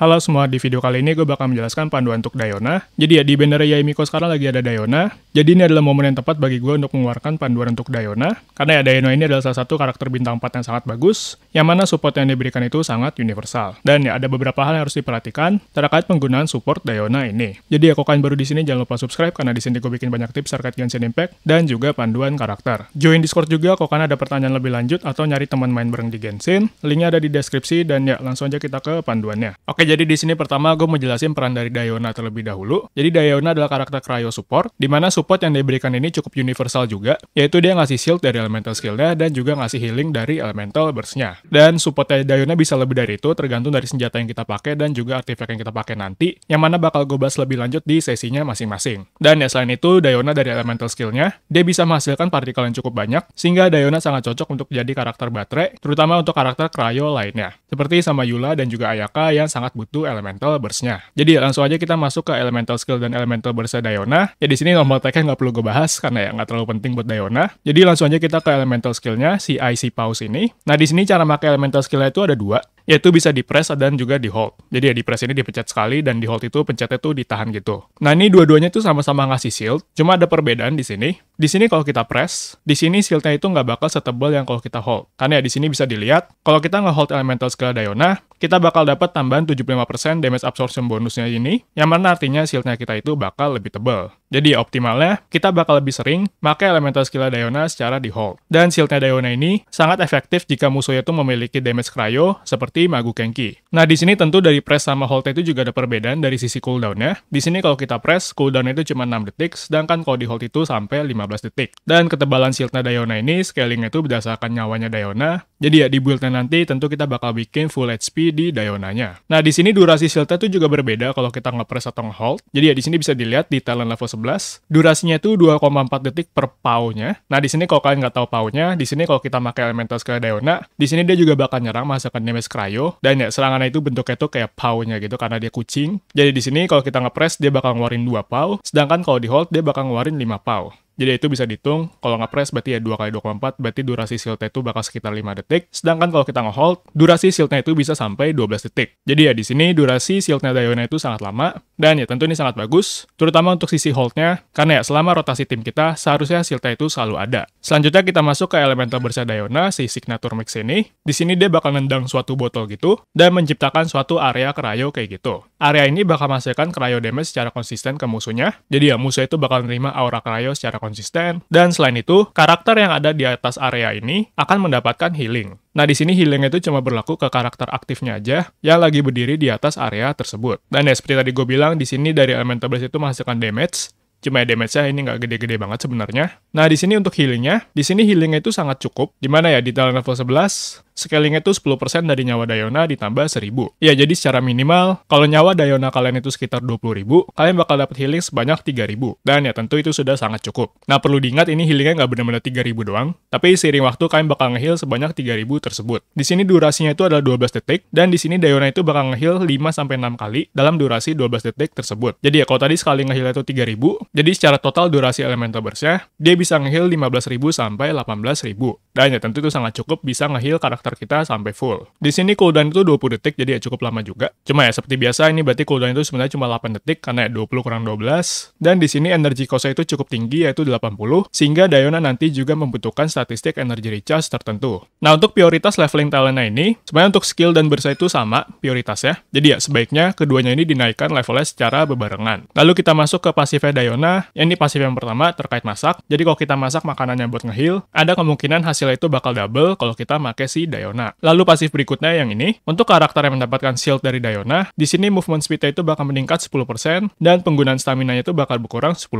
Halo semua, di video kali ini gue bakal menjelaskan panduan untuk Dayona. Jadi ya, di Bandara Yaimiko sekarang lagi ada Dayona. Jadi ini adalah momen yang tepat bagi gue untuk mengeluarkan panduan untuk Dayona. Karena ya Dayona ini adalah salah satu karakter bintang 4 yang sangat bagus, yang mana support yang diberikan itu sangat universal. Dan ya, ada beberapa hal yang harus diperhatikan terkait penggunaan support Dayona ini. Jadi ya, kalau kalian baru di sini, jangan lupa subscribe karena di sini gue bikin banyak tips terkait Genshin Impact dan juga panduan karakter. Join Discord juga kalau kalian ada pertanyaan lebih lanjut atau nyari teman main bareng di Genshin. Linknya ada di deskripsi dan ya langsung aja kita ke panduannya. Oke, jadi di sini pertama gue mau jelasin peran dari Dayona terlebih dahulu. Jadi Dayona adalah karakter Cryo support, di mana support yang diberikan ini cukup universal juga, yaitu dia ngasih shield dari elemental skillnya dan juga ngasih healing dari elemental burstnya. Dan support Dayona bisa lebih dari itu tergantung dari senjata yang kita pakai dan juga artefak yang kita pakai nanti, yang mana bakal gue bahas lebih lanjut di sesinya masing-masing. Dan ya selain itu, Dayona dari elemental skillnya, dia bisa menghasilkan partikel yang cukup banyak, sehingga Dayona sangat cocok untuk jadi karakter baterai, terutama untuk karakter Cryo lainnya. Seperti sama Yula dan juga Ayaka yang sangat butuh elemental burst-nya. Jadi langsung aja kita masuk ke elemental skill dan elemental bersa Dayona. Ya di sini normal attack-nya nggak perlu gue bahas karena ya nggak terlalu penting buat Dayona. Jadi langsung aja kita ke elemental skill-nya, si IC Pause ini. Nah di sini cara pakai elemental skill-nya itu ada dua yaitu bisa di press dan juga di hold. Jadi ya di press ini dipencet sekali dan di hold itu pencetnya tuh ditahan gitu. Nah ini dua-duanya tuh sama-sama ngasih shield, cuma ada perbedaan di sini. Di sini kalau kita press, di sini shieldnya itu nggak bakal setebal yang kalau kita hold. Karena ya di sini bisa dilihat, kalau kita nge-hold elemental skill Dayona kita bakal dapat tambahan 75% damage absorption bonusnya ini, yang mana artinya shieldnya kita itu bakal lebih tebal. Jadi ya, optimalnya, kita bakal lebih sering pakai elemental skill Dayona secara di hold. Dan shieldnya Dayona ini sangat efektif jika musuhnya itu memiliki damage cryo seperti Magu Kenki. Nah di sini tentu dari press sama hold itu juga ada perbedaan dari sisi cooldownnya. Di sini kalau kita press, cooldown itu cuma 6 detik, sedangkan kalau di hold itu sampai 15 detik. Dan ketebalan shieldnya Dayona ini, scalingnya itu berdasarkan nyawanya Dayona. Jadi ya di buildnya nanti tentu kita bakal bikin full HP di Dayonanya. Nah, di sini durasi shield-nya tuh juga berbeda kalau kita ngepres atau hold. Jadi ya di sini bisa dilihat di talent level 11, durasinya tuh 2,4 detik per paunya. Nah, di sini kalau kalian nggak tahu paunya, di sini kalau kita pakai elemental skill Dayona, di sini dia juga bakal nyerang menghasilkan damage cryo dan ya serangannya itu bentuknya tuh kayak pau-nya gitu karena dia kucing. Jadi di sini kalau kita ngepres dia bakal ngeluarin 2 pau, sedangkan kalau di hold dia bakal ngeluarin 5 pau. Jadi itu bisa dihitung, kalau ngepres berarti ya 2 kali 2,4, berarti durasi shieldnya itu bakal sekitar 5 detik. Sedangkan kalau kita nge-hold, durasi shieldnya itu bisa sampai 12 detik. Jadi ya di sini durasi shieldnya Dayona itu sangat lama, dan ya tentu ini sangat bagus, terutama untuk sisi holdnya, karena ya selama rotasi tim kita, seharusnya shieldnya itu selalu ada. Selanjutnya kita masuk ke elemental bersih Dayona, si signature mix ini. Di sini dia bakal nendang suatu botol gitu, dan menciptakan suatu area kerayo kayak gitu area ini bakal menghasilkan cryo damage secara konsisten ke musuhnya. Jadi ya musuh itu bakal menerima aura cryo secara konsisten. Dan selain itu, karakter yang ada di atas area ini akan mendapatkan healing. Nah, di sini healing itu cuma berlaku ke karakter aktifnya aja yang lagi berdiri di atas area tersebut. Dan ya seperti tadi gue bilang, di sini dari elemental blast itu menghasilkan damage Cuma ya damage-nya ini nggak gede-gede banget sebenarnya. Nah, di sini untuk healingnya, di sini healingnya itu sangat cukup. Di mana ya, di talent level 11, scalingnya itu 10% dari nyawa Dayona ditambah 1000. Ya, jadi secara minimal, kalau nyawa Dayona kalian itu sekitar 20.000, kalian bakal dapat healing sebanyak 3.000. Dan ya, tentu itu sudah sangat cukup. Nah, perlu diingat ini healingnya nggak benar-benar 3.000 doang, tapi seiring waktu kalian bakal ngeheal sebanyak 3.000 tersebut. Di sini durasinya itu adalah 12 detik, dan di sini Dayona itu bakal ngeheal 5-6 kali dalam durasi 12 detik tersebut. Jadi ya, kalau tadi sekali ngeheal itu 3.000, jadi secara total durasi Elemental Burstnya dia bisa ngeheal 15.000 sampai 18.000. Dan ya tentu itu sangat cukup bisa ngeheal karakter kita sampai full. Di sini cooldown itu 20 detik, jadi ya cukup lama juga. Cuma ya seperti biasa, ini berarti cooldown itu sebenarnya cuma 8 detik, karena ya 20 kurang 12. Dan di sini energi cost itu cukup tinggi, yaitu 80, sehingga Dayona nanti juga membutuhkan statistik energi recharge tertentu. Nah untuk prioritas leveling talentnya ini, sebenarnya untuk skill dan bursa itu sama prioritasnya. Jadi ya sebaiknya keduanya ini dinaikkan levelnya secara bebarengan. Lalu kita masuk ke pasifnya Dayona ya ini pasif yang pertama terkait masak. Jadi kalau kita masak makanannya buat ngehil, ada kemungkinan hasilnya itu bakal double kalau kita pakai si dayona Lalu pasif berikutnya yang ini, untuk karakter yang mendapatkan shield dari dayona di sini movement speednya itu bakal meningkat 10% dan penggunaan stamina nya itu bakal berkurang 10%.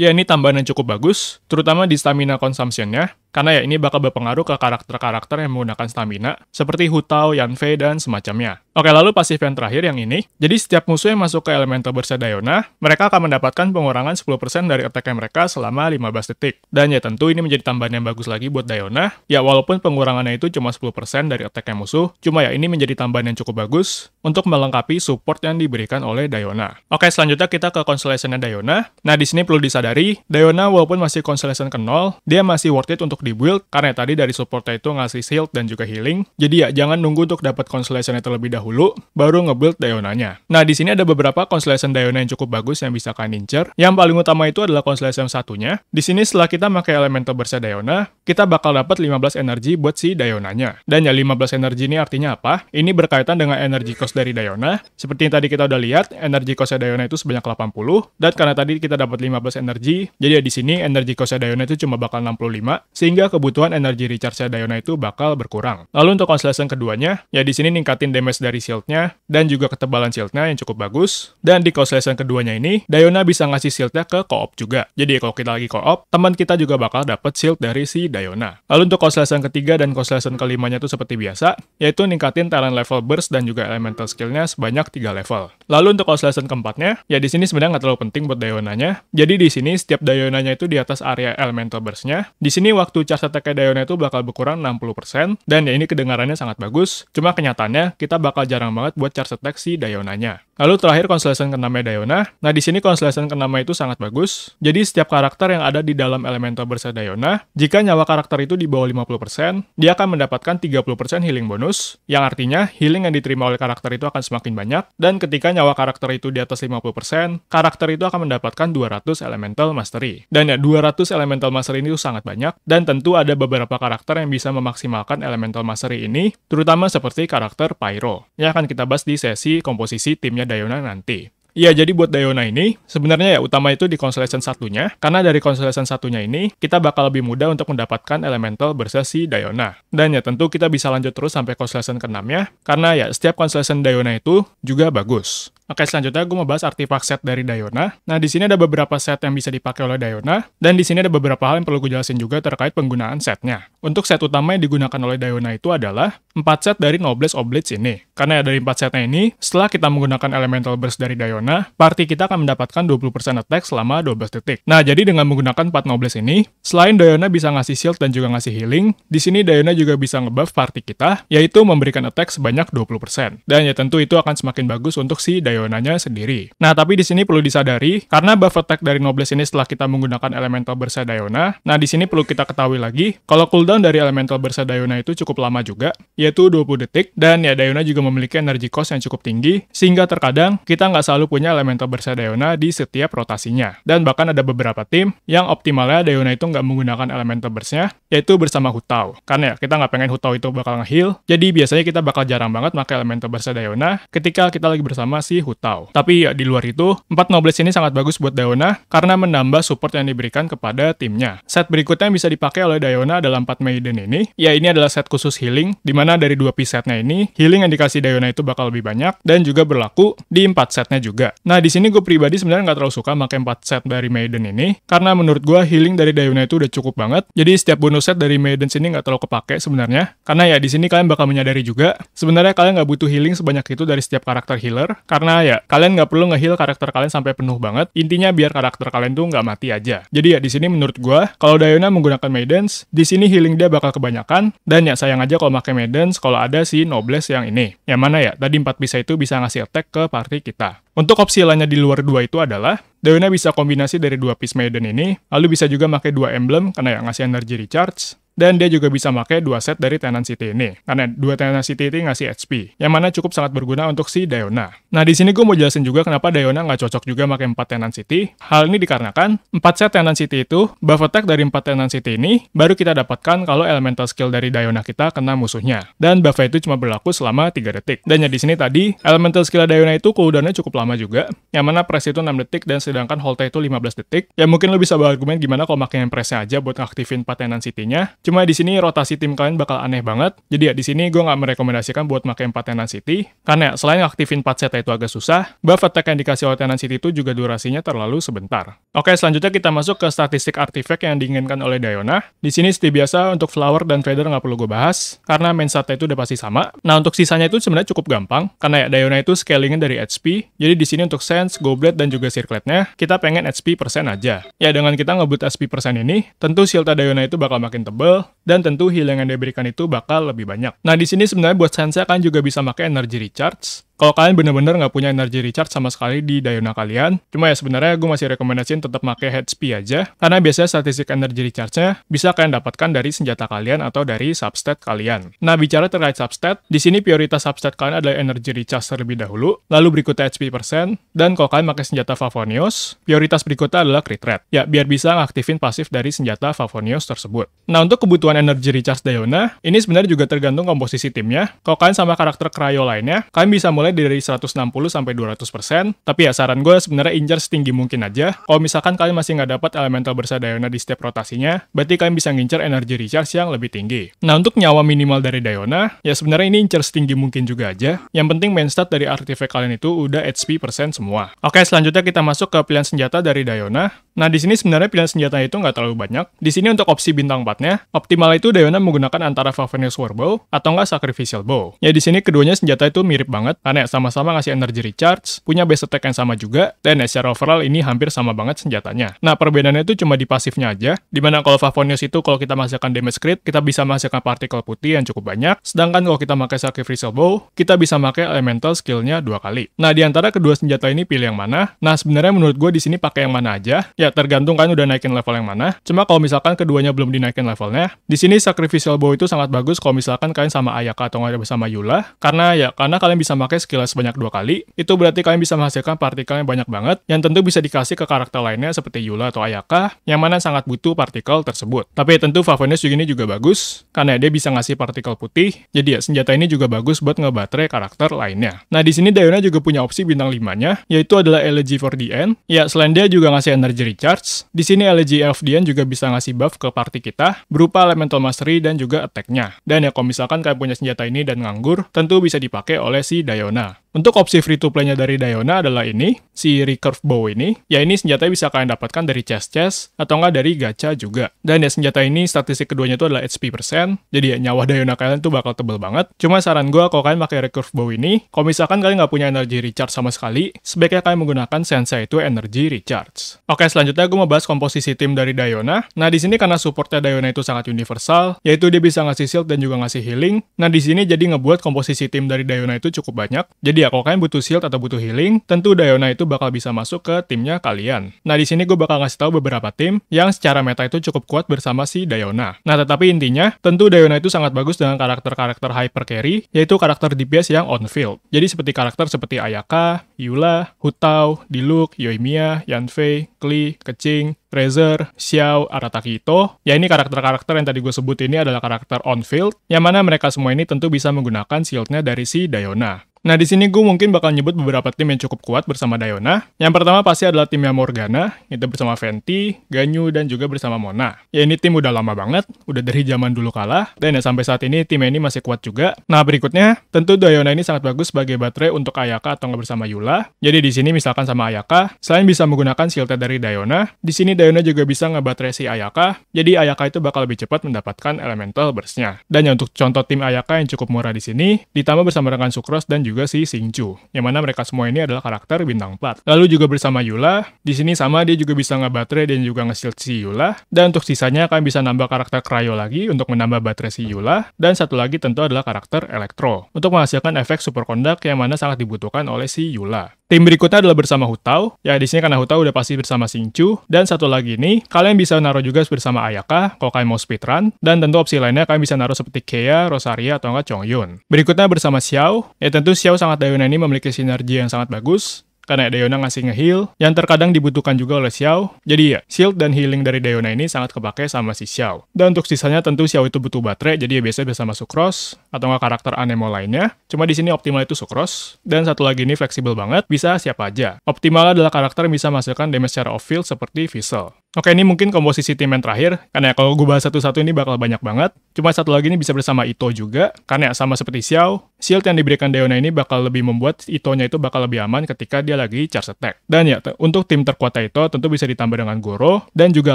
Ya ini tambahan yang cukup bagus, terutama di stamina consumptionnya. Karena ya ini bakal berpengaruh ke karakter-karakter yang menggunakan stamina, seperti Hu Hutao, Yanfei, dan semacamnya. Oke, lalu pasif yang terakhir yang ini. Jadi setiap musuh yang masuk ke Elemental Dayona, mereka akan mendapatkan pengurangan 10% dari attack mereka selama 15 detik. Dan ya tentu ini menjadi tambahan yang bagus lagi buat Dayona. Ya walaupun pengurangannya itu cuma 10% dari attack musuh, cuma ya ini menjadi tambahan yang cukup bagus untuk melengkapi support yang diberikan oleh Dayona. Oke, selanjutnya kita ke constellationnya Dayona. Nah, di sini perlu disadari, Dayona walaupun masih constellation ke nol, dia masih worth it untuk dibuild karena tadi dari supportnya itu ngasih shield dan juga healing. Jadi ya, jangan nunggu untuk dapat constellationnya terlebih dahulu, baru nge-build Dayonanya. Nah, di sini ada beberapa constellation Dayona yang cukup bagus yang bisa kalian incer. Yang paling utama itu adalah constellation satunya. Di sini setelah kita pakai elemental burst Dayona, kita bakal dapat 15 energi buat si Dayonanya. Dan ya 15 energi ini artinya apa? Ini berkaitan dengan energi cost cost dari Dayona. Seperti yang tadi kita udah lihat, energi cost Dayona itu sebanyak 80, dan karena tadi kita dapat 15 energi, jadi di sini energi cost Dayona itu cuma bakal 65, sehingga kebutuhan energi recharge Dayona itu bakal berkurang. Lalu untuk constellation keduanya, ya di sini ningkatin damage dari shieldnya, dan juga ketebalan shieldnya yang cukup bagus. Dan di constellation keduanya ini, Dayona bisa ngasih shieldnya ke co-op juga. Jadi kalau kita lagi co-op, teman kita juga bakal dapat shield dari si Dayona. Lalu untuk constellation ketiga dan constellation kelimanya itu seperti biasa, yaitu ningkatin talent level burst dan juga element skillnya sebanyak 3 level. Lalu untuk cost lesson keempatnya, ya di sini sebenarnya nggak terlalu penting buat Dayonanya. Jadi di sini setiap Dayonanya itu di atas area elemental burst-nya. Di sini waktu charge attack Dayona itu bakal berkurang 60%, dan ya ini kedengarannya sangat bagus. Cuma kenyataannya, kita bakal jarang banget buat charge attack si Dayonanya. Lalu terakhir constellation ke-6 Dayona. Nah, di sini constellation ke nama itu sangat bagus. Jadi setiap karakter yang ada di dalam elemental burst Dayona, jika nyawa karakter itu di bawah 50%, dia akan mendapatkan 30% healing bonus, yang artinya healing yang diterima oleh karakter karakter itu akan semakin banyak, dan ketika nyawa karakter itu di atas 50%, karakter itu akan mendapatkan 200 elemental mastery. Dan ya, 200 elemental mastery ini tuh sangat banyak, dan tentu ada beberapa karakter yang bisa memaksimalkan elemental mastery ini, terutama seperti karakter Pyro, yang akan kita bahas di sesi komposisi timnya Dayona nanti. Iya, jadi buat Dayona ini, sebenarnya ya utama itu di Constellation satunya, karena dari Constellation satunya ini, kita bakal lebih mudah untuk mendapatkan elemental bersesi Dayona. Dan ya tentu kita bisa lanjut terus sampai Constellation keenamnya, karena ya setiap Constellation Dayona itu juga bagus. Oke, selanjutnya gue mau bahas artifact set dari Dayona. Nah, di sini ada beberapa set yang bisa dipakai oleh Dayona, dan di sini ada beberapa hal yang perlu gue jelasin juga terkait penggunaan setnya. Untuk set utama yang digunakan oleh Dayona itu adalah 4 set dari Nobles Oblates ini. Karena dari 4 setnya ini, setelah kita menggunakan Elemental Burst dari Dayona, party kita akan mendapatkan 20% attack selama 12 detik. Nah, jadi dengan menggunakan 4 Nobles ini, selain Dayona bisa ngasih shield dan juga ngasih healing, di sini Diona juga bisa ngebuff party kita, yaitu memberikan attack sebanyak 20%. Dan ya tentu itu akan semakin bagus untuk si Dayona leonanya sendiri. Nah, tapi di sini perlu disadari, karena buff attack dari Nobles ini setelah kita menggunakan elemental Bersa Diona. nah di sini perlu kita ketahui lagi, kalau cooldown dari elemental Bersa Diona itu cukup lama juga, yaitu 20 detik, dan ya Dayona juga memiliki energi cost yang cukup tinggi, sehingga terkadang kita nggak selalu punya elemental Bersa Diona di setiap rotasinya. Dan bahkan ada beberapa tim yang optimalnya Dayona itu nggak menggunakan elemental Bersnya, yaitu bersama Hutau. Karena ya, kita nggak pengen Hutau itu bakal ngeheal, jadi biasanya kita bakal jarang banget pakai elemental Bersa Diona ketika kita lagi bersama si Hutau hutau. Tapi ya di luar itu, 4 Nobles ini sangat bagus buat Diona karena menambah support yang diberikan kepada timnya. Set berikutnya yang bisa dipakai oleh Diona dalam 4 Maiden ini. Ya ini adalah set khusus healing, di mana dari dua piece setnya ini, healing yang dikasih Diona itu bakal lebih banyak dan juga berlaku di 4 setnya juga. Nah di sini gue pribadi sebenarnya nggak terlalu suka pakai 4 set dari Maiden ini, karena menurut gue healing dari Diona itu udah cukup banget. Jadi setiap bonus set dari Maiden sini nggak terlalu kepake sebenarnya, karena ya di sini kalian bakal menyadari juga, sebenarnya kalian nggak butuh healing sebanyak itu dari setiap karakter healer, karena karena ya kalian nggak perlu ngehil karakter kalian sampai penuh banget. Intinya biar karakter kalian tuh nggak mati aja. Jadi ya di sini menurut gue kalau Dayona menggunakan Maidens, di sini healing dia bakal kebanyakan dan ya sayang aja kalau pakai Maidens kalau ada si Nobles yang ini. Yang mana ya tadi empat bisa itu bisa ngasih attack ke party kita. Untuk opsi lainnya di luar dua itu adalah Dayona bisa kombinasi dari dua piece Maiden ini, lalu bisa juga pakai dua emblem karena ya ngasih energy recharge dan dia juga bisa pakai dua set dari Tenant City ini. Karena nah, dua Tenant City ini ngasih HP, yang mana cukup sangat berguna untuk si Diona. Nah, di sini gue mau jelasin juga kenapa Diona nggak cocok juga pakai 4 City. Hal ini dikarenakan empat set Tenant City itu, buff attack dari empat 4 City ini baru kita dapatkan kalau elemental skill dari Diona kita kena musuhnya. Dan buff itu cuma berlaku selama 3 detik. Dan ya di sini tadi, elemental skill Diona itu cooldownnya cukup lama juga, yang mana press itu 6 detik dan sedangkan hold itu 15 detik. Ya mungkin lo bisa berargumen gimana kalau pakai pressnya aja buat ngaktifin empat 4 City-nya. Cuma di sini rotasi tim kalian bakal aneh banget. Jadi ya di sini gue nggak merekomendasikan buat pakai empat Tenant City. Karena ya, selain aktifin 4 set itu agak susah, buff attack yang dikasih oleh Tenan City itu juga durasinya terlalu sebentar. Oke, selanjutnya kita masuk ke statistik artifact yang diinginkan oleh dayona Di sini seperti biasa untuk Flower dan feather nggak perlu gue bahas, karena main set itu udah pasti sama. Nah, untuk sisanya itu sebenarnya cukup gampang, karena ya dayona itu scalingnya dari HP, jadi di sini untuk Sense, Goblet, dan juga Circletnya, kita pengen HP persen aja. Ya, dengan kita ngebut HP persen ini, tentu Silta dayona itu bakal makin tebel, dan tentu healing yang diberikan itu bakal lebih banyak. Nah, di sini sebenarnya buat Sensei kan juga bisa pakai energy recharge kalau kalian bener-bener nggak punya energi recharge sama sekali di Dayona kalian, cuma ya sebenarnya gue masih rekomendasiin tetap pakai HP aja, karena biasanya statistik energi recharge-nya bisa kalian dapatkan dari senjata kalian atau dari substat kalian. Nah, bicara terkait substat, di sini prioritas substat kalian adalah energi recharge terlebih dahulu, lalu berikutnya HP persen, dan kalau kalian pakai senjata Favonius, prioritas berikutnya adalah crit rate, ya biar bisa ngaktifin pasif dari senjata Favonius tersebut. Nah, untuk kebutuhan energi recharge Dayona, ini sebenarnya juga tergantung komposisi timnya. Kalau kalian sama karakter Cryo lainnya, kalian bisa mulai boleh dari 160 sampai 200%. Tapi ya saran gue sebenarnya incar setinggi mungkin aja. Kalau misalkan kalian masih nggak dapat elemental bersa Diona di setiap rotasinya, berarti kalian bisa ngincar energi recharge yang lebih tinggi. Nah untuk nyawa minimal dari Diona, ya sebenarnya ini incar setinggi mungkin juga aja. Yang penting main stat dari artifact kalian itu udah HP persen semua. Oke selanjutnya kita masuk ke pilihan senjata dari Diona. Nah di sini sebenarnya pilihan senjata itu nggak terlalu banyak. Di sini untuk opsi bintang 4-nya, optimal itu Diona menggunakan antara Favonius Warbow atau nggak Sacrificial Bow. Ya di sini keduanya senjata itu mirip banget karena sama-sama ngasih energy recharge, punya base attack yang sama juga, dan ya secara overall ini hampir sama banget senjatanya. Nah, perbedaannya itu cuma di pasifnya aja, dimana kalau Favonius itu kalau kita menghasilkan damage crit, kita bisa menghasilkan partikel putih yang cukup banyak, sedangkan kalau kita pakai Sacrificial Bow, kita bisa pakai elemental skillnya dua kali. Nah, di antara kedua senjata ini pilih yang mana? Nah, sebenarnya menurut gue di sini pakai yang mana aja, ya tergantung kan udah naikin level yang mana. Cuma kalau misalkan keduanya belum dinaikin levelnya, di sini Sacrificial Bow itu sangat bagus kalau misalkan kalian sama Ayaka atau nggak bersama Yula, karena ya karena kalian bisa pakai sekilas sebanyak dua kali, itu berarti kalian bisa menghasilkan partikel yang banyak banget, yang tentu bisa dikasih ke karakter lainnya seperti Yula atau Ayaka, yang mana sangat butuh partikel tersebut. Tapi tentu Favonius juga ini juga bagus, karena dia bisa ngasih partikel putih, jadi ya senjata ini juga bagus buat ngebaterai karakter lainnya. Nah di sini Dayona juga punya opsi bintang 5-nya, yaitu adalah Elegy 4 the End. Ya, selain dia juga ngasih energy recharge, di sini Elegy of the juga bisa ngasih buff ke party kita, berupa elemental mastery dan juga attack-nya. Dan ya kalau misalkan kalian punya senjata ini dan nganggur, tentu bisa dipakai oleh si Dayona. Dayona. Untuk opsi free to play-nya dari Dayona adalah ini, si Recurve Bow ini. Ya ini senjata bisa kalian dapatkan dari chest-chest atau nggak dari gacha juga. Dan ya senjata ini statistik keduanya itu adalah HP persen, jadi ya nyawa Dayona kalian tuh bakal tebel banget. Cuma saran gue kalau kalian pakai Recurve Bow ini, kalau misalkan kalian nggak punya energi recharge sama sekali, sebaiknya kalian menggunakan Sensei itu energy recharge. Oke selanjutnya gue mau bahas komposisi tim dari Dayona. Nah di sini karena supportnya Dayona itu sangat universal, yaitu dia bisa ngasih shield dan juga ngasih healing. Nah di sini jadi ngebuat komposisi tim dari Dayona itu cukup banyak banyak. Jadi ya kalau kalian butuh shield atau butuh healing, tentu Dayona itu bakal bisa masuk ke timnya kalian. Nah di sini gue bakal ngasih tahu beberapa tim yang secara meta itu cukup kuat bersama si Dayona. Nah tetapi intinya, tentu Dayona itu sangat bagus dengan karakter-karakter hyper carry, yaitu karakter DPS yang on field. Jadi seperti karakter seperti Ayaka, Yula, Hutao, Diluc, Yoimiya, Yanfei, Klee, Kecing, Razer, Xiao, Arataki itu, Ya ini karakter-karakter yang tadi gue sebut ini adalah karakter on-field, yang mana mereka semua ini tentu bisa menggunakan shieldnya dari si Dayona. Nah, di sini gue mungkin bakal nyebut beberapa tim yang cukup kuat bersama Dayona. Yang pertama pasti adalah timnya Morgana, itu bersama Venti Ganyu, dan juga bersama Mona. Ya, ini tim udah lama banget, udah dari zaman dulu kalah, dan ya sampai saat ini tim ini masih kuat juga. Nah, berikutnya, tentu Dayona ini sangat bagus sebagai baterai untuk Ayaka atau nggak bersama Yula. Jadi di sini misalkan sama Ayaka, selain bisa menggunakan shieldnya dari Dayona, di sini Dayona juga bisa ngebaterai si Ayaka, jadi Ayaka itu bakal lebih cepat mendapatkan elemental burst-nya. Dan ya untuk contoh tim Ayaka yang cukup murah di sini, ditambah bersama dengan Sucrose dan juga juga si Singju, yang mana mereka semua ini adalah karakter bintang 4. Lalu juga bersama Yula, di sini sama dia juga bisa ngebaterai dan juga nge si Yula, dan untuk sisanya akan bisa nambah karakter Cryo lagi untuk menambah baterai si Yula, dan satu lagi tentu adalah karakter Electro, untuk menghasilkan efek superkondak yang mana sangat dibutuhkan oleh si Yula. Tim berikutnya adalah bersama Hutau. Ya di sini karena Hutau udah pasti bersama Singchu dan satu lagi nih kalian bisa naruh juga bersama Ayaka kalau kalian mau speedrun dan tentu opsi lainnya kalian bisa naruh seperti Kea, Rosaria atau enggak Chongyun. Berikutnya bersama Xiao. Ya tentu Xiao sangat Dayona ini memiliki sinergi yang sangat bagus karena Dayona ngasih ngeheal yang terkadang dibutuhkan juga oleh Xiao. Jadi ya, shield dan healing dari Dayona ini sangat kepake sama si Xiao. Dan untuk sisanya tentu Xiao itu butuh baterai, jadi ya biasanya bisa masuk cross atau nggak karakter anemo lainnya. Cuma di sini optimal itu Sukros dan satu lagi ini fleksibel banget, bisa siapa aja. Optimal adalah karakter yang bisa menghasilkan damage secara off-field seperti Vissel. Oke, ini mungkin komposisi tim yang terakhir, karena ya kalau gue bahas satu-satu ini bakal banyak banget. Cuma satu lagi ini bisa bersama Ito juga, karena ya sama seperti Xiao, shield yang diberikan Deona ini bakal lebih membuat Itonya itu bakal lebih aman ketika dia lagi charge attack. Dan ya, untuk tim terkuat Ito tentu bisa ditambah dengan Goro, dan juga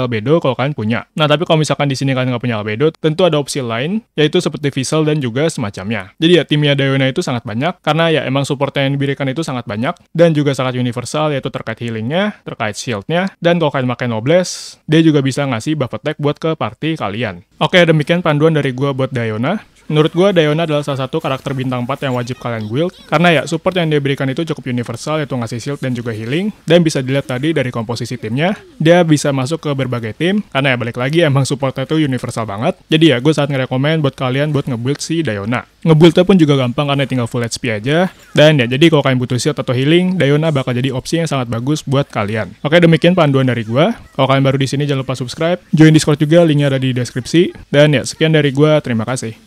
Albedo kalau kalian punya. Nah, tapi kalau misalkan di sini kalian nggak punya Albedo, tentu ada opsi lain, yaitu seperti Vissel dan juga semacamnya. Jadi ya timnya Dayona itu sangat banyak karena ya emang support yang diberikan itu sangat banyak dan juga sangat universal yaitu terkait healingnya, terkait shieldnya, dan kalau kalian pakai Nobles, dia juga bisa ngasih buff attack buat ke party kalian. Oke, demikian panduan dari gue buat Dayona. Menurut gue, Dayona adalah salah satu karakter bintang 4 yang wajib kalian build, karena ya support yang dia berikan itu cukup universal, yaitu ngasih shield dan juga healing, dan bisa dilihat tadi dari komposisi timnya, dia bisa masuk ke berbagai tim, karena ya balik lagi emang supportnya itu universal banget, jadi ya gue sangat ngerekomen buat kalian buat ngebuild si Dayona. Ngebuildnya pun juga gampang karena tinggal full HP aja, dan ya jadi kalau kalian butuh shield atau healing, Dayona bakal jadi opsi yang sangat bagus buat kalian. Oke demikian panduan dari gue, kalau kalian baru di sini jangan lupa subscribe, join Discord juga, linknya ada di deskripsi, dan ya sekian dari gue, terima kasih.